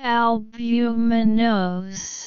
Albuminose